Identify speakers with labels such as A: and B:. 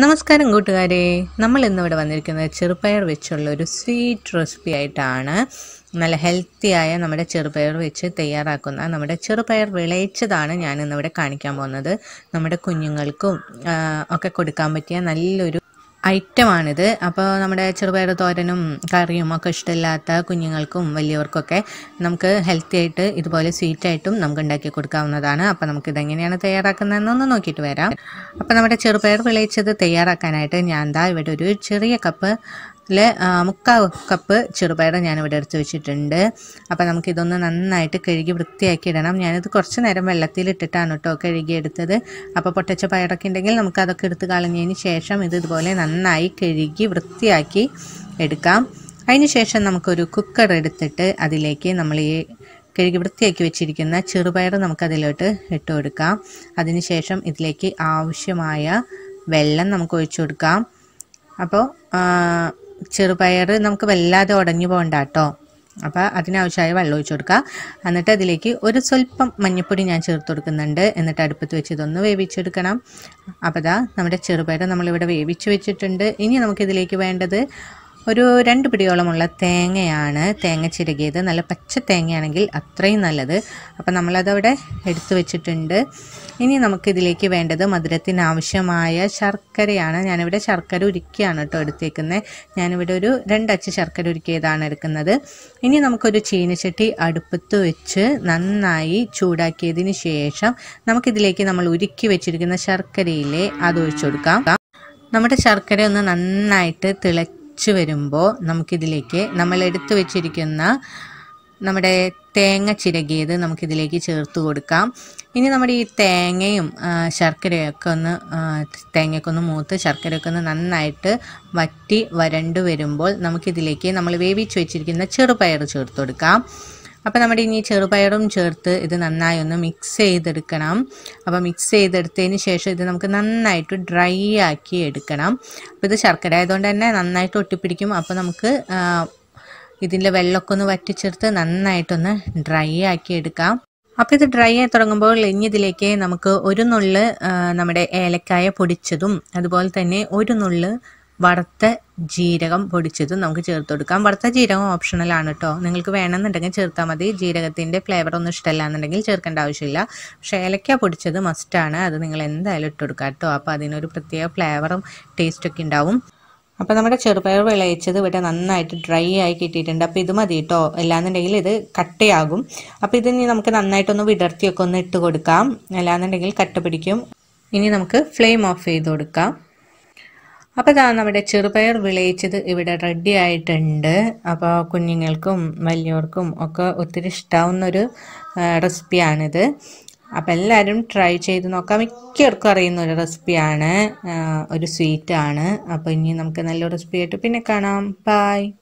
A: നമസ്കാരം കൂട്ടുകാരെ നമ്മൾ ഇന്നിവിടെ വന്നിരിക്കുന്നത് ചെറുപയർ വെച്ചുള്ള ഒരു സ്വീറ്റ് റെസിപ്പി ആയിട്ടാണ് നല്ല ഹെൽത്തിയായ നമ്മുടെ ചെറുപയർ വെച്ച് തയ്യാറാക്കുന്ന നമ്മുടെ ചെറുപയർ വിളയിച്ചതാണ് ഞാൻ ഇന്നിവിടെ കാണിക്കാൻ പോകുന്നത് നമ്മുടെ കുഞ്ഞുങ്ങൾക്കും ഒക്കെ കൊടുക്കാൻ പറ്റിയ നല്ലൊരു ഐറ്റമാണിത് അപ്പോൾ നമ്മുടെ ചെറുപയർ തോരനും കറിയും ഒക്കെ ഇഷ്ടമില്ലാത്ത കുഞ്ഞുങ്ങൾക്കും വലിയവർക്കൊക്കെ നമുക്ക് ഹെൽത്തി ആയിട്ട് ഇതുപോലെ സ്വീറ്റായിട്ടും നമുക്ക് ഉണ്ടാക്കി കൊടുക്കാവുന്നതാണ് അപ്പോൾ നമുക്ക് ഇതെങ്ങനെയാണ് തയ്യാറാക്കുന്നതെന്നൊന്ന് നോക്കിയിട്ട് വരാം അപ്പോൾ നമ്മുടെ ചെറുപയർ വിളയിച്ചത് തയ്യാറാക്കാനായിട്ട് ഞാൻ എന്താ ഇവിടെ ഒരു ചെറിയ കപ്പ് ൽ മുക്കാ കപ്പ് ചെറുപയർ ഞാനിവിടെ എടുത്ത് വെച്ചിട്ടുണ്ട് അപ്പോൾ നമുക്കിതൊന്ന് നന്നായിട്ട് കഴുകി വൃത്തിയാക്കി ഇടണം ഞാനിത് കുറച്ച് നേരം വെള്ളത്തിലിട്ടിട്ടാണ് കേട്ടോ കഴുകിയെടുത്തത് അപ്പോൾ പൊട്ടച്ച പയറൊക്കെ ഉണ്ടെങ്കിൽ നമുക്കതൊക്കെ എടുത്ത് കളഞ്ഞതിന് ശേഷം ഇത് ഇതുപോലെ നന്നായി കഴുകി വൃത്തിയാക്കി എടുക്കാം അതിന് ശേഷം നമുക്കൊരു കുക്കർ എടുത്തിട്ട് അതിലേക്ക് നമ്മൾ ഈ കഴുകി വൃത്തിയാക്കി വെച്ചിരിക്കുന്ന ചെറുപയർ നമുക്കതിലോട്ട് ഇട്ട് കൊടുക്കാം ശേഷം ഇതിലേക്ക് ആവശ്യമായ വെള്ളം നമുക്ക് ഒഴിച്ചു കൊടുക്കാം അപ്പോൾ ചെറുപയർ നമുക്ക് വല്ലാതെ ഉടഞ്ഞു പോകണ്ട കേട്ടോ അപ്പോൾ അതിനാവശ്യമായ വെള്ളം ഒഴിച്ചു കൊടുക്കുക എന്നിട്ട് അതിലേക്ക് ഒരു സ്വല്പം മഞ്ഞപ്പൊടി ഞാൻ ചേർത്ത് കൊടുക്കുന്നുണ്ട് എന്നിട്ട് അടുപ്പത്ത് വെച്ച് ഇതൊന്ന് വേവിച്ചെടുക്കണം അപ്പോൾ ദാ നമ്മുടെ ചെറുപയർ നമ്മളിവിടെ വേവിച്ച് വെച്ചിട്ടുണ്ട് ഇനി നമുക്കിതിലേക്ക് വേണ്ടത് ഒരു രണ്ട് പിടിയോളമുള്ള തേങ്ങയാണ് തേങ്ങ ചിരകിയത് നല്ല പച്ച തേങ്ങയാണെങ്കിൽ അത്രയും നല്ലത് അപ്പോൾ നമ്മളതവിടെ എടുത്തു വെച്ചിട്ടുണ്ട് ഇനി നമുക്കിതിലേക്ക് വേണ്ടത് മധുരത്തിന് ആവശ്യമായ ശർക്കരയാണ് ഞാനിവിടെ ശർക്കര ഉരുക്കിയാണ് കേട്ടോ എടുത്തേക്കുന്നത് ഞാനിവിടെ ഒരു രണ്ടച്ച് ശർക്കര ഉരുക്കിയതാണ് എടുക്കുന്നത് ഇനി നമുക്കൊരു ചീനച്ചട്ടി അടുപ്പത്ത് വെച്ച് നന്നായി ചൂടാക്കിയതിന് ശേഷം നമുക്കിതിലേക്ക് നമ്മൾ ഉരുക്കി വെച്ചിരിക്കുന്ന ശർക്കരയിലെ അത് ഒഴിച്ചു കൊടുക്കാം നമ്മുടെ ശർക്കര ഒന്ന് നന്നായിട്ട് തിളച്ച് വരുമ്പോൾ നമുക്കിതിലേക്ക് നമ്മൾ എടുത്തു വെച്ചിരിക്കുന്ന നമ്മുടെ തേങ്ങ ചിരകിയത് നമുക്കിതിലേക്ക് ചേർത്ത് കൊടുക്കാം ഇനി നമ്മുടെ ഈ തേങ്ങയും ശർക്കരയൊക്കെ ഒന്ന് തേങ്ങയൊക്കെ ഒന്ന് മൂത്ത് ശർക്കരയൊക്കെ ഒന്ന് നന്നായിട്ട് വറ്റി വരണ്ടു വരുമ്പോൾ നമുക്കിതിലേക്ക് നമ്മൾ വേവിച്ച് വെച്ചിരിക്കുന്ന ചെറുപയർ ചേർത്ത് കൊടുക്കാം അപ്പോൾ നമ്മുടെ ഇനി ചെറുപയറും ചേർത്ത് ഇത് നന്നായി ഒന്ന് മിക്സ് ചെയ്തെടുക്കണം അപ്പോൾ മിക്സ് ചെയ്തെടുത്തതിന് ശേഷം ഇത് നമുക്ക് നന്നായിട്ട് ഡ്രൈ ആക്കി എടുക്കണം അപ്പോൾ ഇത് ശർക്കര ആയതുകൊണ്ട് തന്നെ നന്നായിട്ട് ഒട്ടിപ്പിടിക്കും അപ്പോൾ നമുക്ക് ഇതിൻ്റെ വെള്ളമൊക്കെ ഒന്ന് വറ്റിച്ചെടുത്ത് നന്നായിട്ടൊന്ന് ഡ്രൈ ആക്കി എടുക്കാം അപ്പോൾ ഇത് ഡ്രൈ ആയി തുടങ്ങുമ്പോൾ ഇഞ്ഞതിലേക്ക് നമുക്ക് ഒരു നുള്ള് നമ്മുടെ ഏലക്കായ പൊടിച്ചതും അതുപോലെ തന്നെ ഒരു നുള്ള് വറുത്ത ജീരകം പൊടിച്ചതും നമുക്ക് ചേർത്ത് കൊടുക്കാം വറുത്ത ജീരകം ഓപ്ഷണലാണ് കേട്ടോ നിങ്ങൾക്ക് വേണമെന്നുണ്ടെങ്കിൽ ചേർത്താൽ മതി ജീരകത്തിൻ്റെ ഫ്ലേവർ ഒന്നും ഇഷ്ടമല്ല എന്നുണ്ടെങ്കിൽ ചേർക്കേണ്ട ആവശ്യമില്ല പക്ഷേ ഏലക്ക പൊടിച്ചത് മസ്റ്റാണ് അത് നിങ്ങൾ എന്തായാലും ഇട്ട് കൊടുക്കാം കേട്ടോ അപ്പോൾ അതിനൊരു പ്രത്യേക ഫ്ലേവറും ടേസ്റ്റൊക്കെ ഉണ്ടാവും അപ്പോൾ നമ്മുടെ ചെറുപയർ വിളയിച്ചത് ഇവിടെ നന്നായിട്ട് ഡ്രൈ ആയി കിട്ടിയിട്ടുണ്ട് അപ്പോൾ ഇത് മതി കേട്ടോ അല്ലാന്നുണ്ടെങ്കിൽ ഇത് കട്ടയാകും അപ്പോൾ ഇനി നമുക്ക് നന്നായിട്ടൊന്ന് വിടർത്തിയൊക്കെ ഒന്ന് ഇട്ട് കൊടുക്കാം അല്ലാന്നുണ്ടെങ്കിൽ കട്ട പിടിക്കും ഇനി നമുക്ക് ഫ്ലെയിം ഓഫ് ചെയ്ത് കൊടുക്കാം അപ്പോൾ ഇതാ നമ്മുടെ ചെറുപയർ വിളയിച്ചത് ഇവിടെ റെഡി ആയിട്ടുണ്ട് അപ്പോൾ കുഞ്ഞുങ്ങൾക്കും വലിയവർക്കും ഒക്കെ ഒത്തിരി ഇഷ്ടാവുന്നൊരു റെസിപ്പിയാണിത് അപ്പോൾ എല്ലാവരും ട്രൈ ചെയ്ത് നോക്കാം മിക്കവർക്കും അറിയുന്ന ഒരു റെസിപ്പിയാണ് ഒരു സ്വീറ്റാണ് അപ്പോൾ ഇനി നമുക്ക് നല്ലൊരു റെസിപ്പി ആയിട്ട് പിന്നെ കാണാം ബായ്